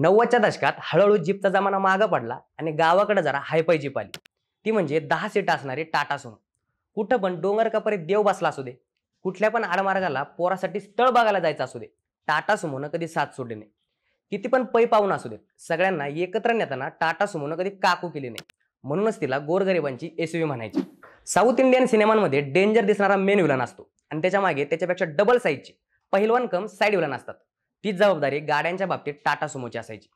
नव्वदच्या दशकात हळूहळू जीपचा जमाना मागं पडला आणि गावाकडे जरा हायपाय जीप आली ती म्हणजे दहा सीट असणारी टाटा सुमो कुठं पण डोंगर कपरी देव बसला असू दे कुठल्या पण आडमार्गाला पोरासाठी स्थळ बघायला जायचं असू दे टाटा सुमोनं कधी साथ सोडली नाही किती पण पै पाहून असू देत सगळ्यांना एकत्र नेताना टाटा सुमोनं कधी काकू केली नाही म्हणूनच तिला गोरगरिबांची एसवी म्हणायची साऊथ इंडियन सिनेमांमध्ये डेंजर दिसणारा मेन विलन असतो आणि त्याच्या मागे त्याच्यापेक्षा डबल साईजची पहिलवान कम साईड विलन असतात तीच जबाबदारी गाड्यांच्या बाबतीत टाटा सुमोची असायची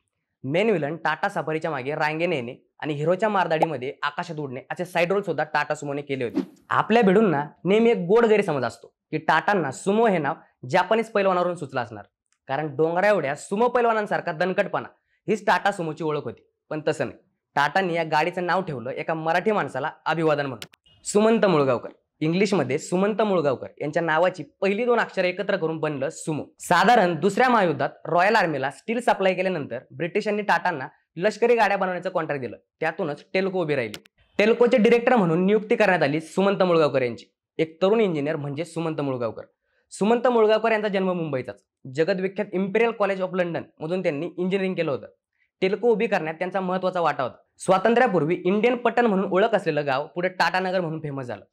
मेन विलन टाटा सफारीच्या मागे रांगेने येणे आणि हिरोच्या मारदाडीमध्ये आकाशात उडणे असे साईड रोल सुद्धा टाटा सुमोने केले होते आपल्या भिडूंना नेहमी एक गोड समज असतो की टाटांना सुमो हे नाव जपानीज पैलवानावरून सुचलं असणार कारण डोंगरा एवढ्या सुमो पैलवानांसारखा दणकटपणा हीच टाटा सुमोची ओळख होती पण तसं नाही टाटांनी या गाडीचं नाव ठेवलं एका मराठी माणसाला अभिवादन म्हणून सुमंत मुळगावकर इंग्लिशमध्ये सुमंत मुळगावकर यांच्या नावाची पहिली दोन अक्षर एकत्र करून बनलं सुमो साधारण दुसऱ्या महायुद्धात रॉयल आर्मीला स्टील सप्लाय केल्यानंतर ब्रिटिशांनी टाटांना लष्करी गाड्या बनवण्याचं कॉन्ट्रॅक्ट दिलं त्यातूनच टेलको उभी राहिली टेलकोचे डिरेक्टर म्हणून नियुक्ती करण्यात आली सुमंत मुळगावकर यांची एक तरुण इंजिनियर म्हणजे सुमंत मुळगावकर सुमंत मुळगावकर यांचा जन्म मुंबईचाच जगदविख्यात इम्पेरियल कॉलेज ऑफ लंडन मधून त्यांनी इंजिनिअरिंग केलं होतं टेलको उभी करण्यात त्यांचा महत्वाचा वाटा होता स्वातंत्र्यापूर्वी इंडियन पटन म्हणून ओळख असलेलं गाव पुढे टाटानगर म्हणून फेमस झालं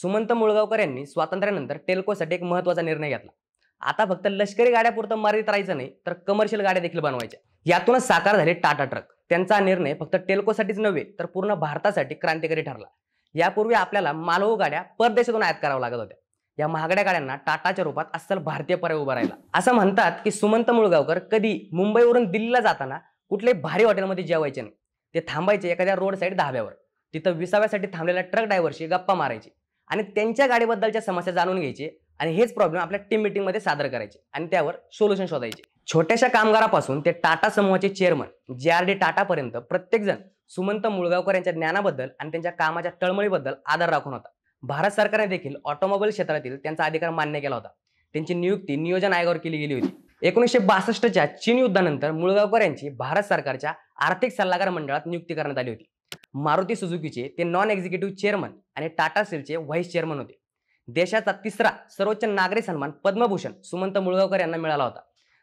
सुमंत मुळगावकर यांनी स्वातंत्र्यानंतर टेल्कोसाठी एक महत्त्वाचा निर्णय घेतला आता फक्त लष्करी गाड्यापुरतं मर्यादित राहायचं नाही तर कमर्शियल गाड्या देखील बनवायच्या यातूनच साकार झाले टाटा ट्रक त्यांचा निर्णय फक्त टेल्कोसाठीच नव्हे तर पूर्ण भारतासाठी क्रांतिकारी ठरला यापूर्वी आपल्याला मालवू गाड्या परदेशातून आयात कराव्या लागत होत्या या महागड्या गाड्यांना टाटाच्या रूपात अस्सल भारतीय पर्याय उभा राहिला असं म्हणतात की सुमंत मुळगावकर कधी मुंबईवरून दिल्लीला जाताना कुठल्याही भारी हॉटेलमध्ये जेवायचे नाही ते थांबायचे एखाद्या रोड साईड धाब्यावर तिथं विसाव्यासाठी थांबलेल्या ट्रक ड्रायव्हरशी गप्पा मारायची आणि त्यांच्या गाडीबद्दलच्या समस्या जाणून घ्यायची आणि हेच प्रॉब्लेम आपल्या टीम मध्ये सादर करायचे आणि त्यावर सोल्युशन शोधायचे छोट्याशा कामगारापासून ते टाटा समूहाचे चेअरमन जे आर डी टाटापर्यंत प्रत्येकजण सुमंत मुळगावकर यांच्या ज्ञानाबद्दल आणि त्यांच्या कामाच्या तळमळीबद्दल आदर राखून होता भारत सरकारने देखील ऑटोमोबाईल क्षेत्रातील त्यांचा अधिकार मान्य केला होता त्यांची नियुक्ती नियोजन आयोगावर केली गेली होती एकोणीसशे बासष्टच्या चीन युद्धानंतर मुळगावकर यांची भारत सरकारच्या आर्थिक सल्लागार मंडळात नियुक्ती करण्यात आली होती मारुती सुझुकीचे ते नॉन एक्झिक्युटिव्ह चेअरमन आणि टाटा स्टीलचे व्हाईस चेअरमन होते देशाचा तिसरा सर्वोच्च नागरी सन्मान पद्मभूषण सुमंत मुळगावकर यांना मिळाला होता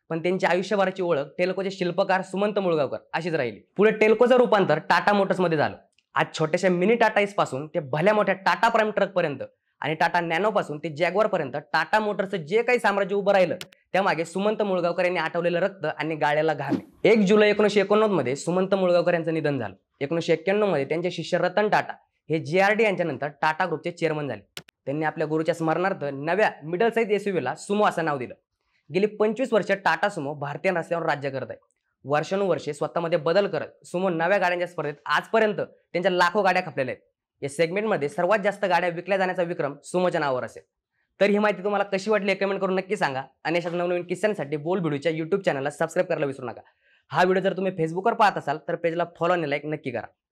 पण त्यांची आयुष्यभराची ओळख टेलकोचे शिल्पकार सुमंत मुळगावकर अशीच राहिली पुढे टेल्कोचं रूपांतर टाटा मोटर्समध्ये झालं आज छोट्याशा मिनी टाटा पासून ते भल्या मोठ्या टाटा प्राईम पर्यंत आणि टाटा नॅनोपासून ते जॅगवारपर्यंत टाटा मोटर्सचं जे काही साम्राज्य उभं राहिलं त्यामागे सुमंत मुळगावकर यांनी आठवलेलं रक्त आणि गाळ्याला घाम एक जुलै एकोणीशे मध्ये सुमंत मुळगावकर यांचं निधन झालं एकोणीशे मध्ये त्यांचे शिष्य रतन टाटा हे जे आर डी यांच्यानंतर टाटा ग्रुपचे चेअरमन झाले त्यांनी आपल्या गुरुच्या स्मरणार्थ नव्या मिडल साईज एसयूव्हीला सुमो असं नाव दिलं गेली पंचवीस वर्ष टाटा सुमो भारतीय रस्त्यावर राज्य करत आहे वर्षानुवर्षे स्वतःमध्ये बदल करत सुमो नव्या गाड्यांच्या स्पर्धेत आजपर्यंत त्यांच्या लाखो गाड्या खपलेल्या आहेत या सेगमेंटमध्ये सर्वात जास्त गाड्या विकल्या जाण्याचा विक्रम सुमोच्या नावावर असेल तर ही माहिती तुम्हाला कशी वाटली कमेंट करून नक्की सांगा आणि अशा नवनवीन किस्स्यांसाठी बोल व्हिडिओच्या युट्यूब चॅनलला सबस्क्राईब करायला विसरू नका हा व्हिडिओ जर तुम्ही फेसबुकवर पाहत असाल तर पेजला फॉलो आणि लाईक नक्की करा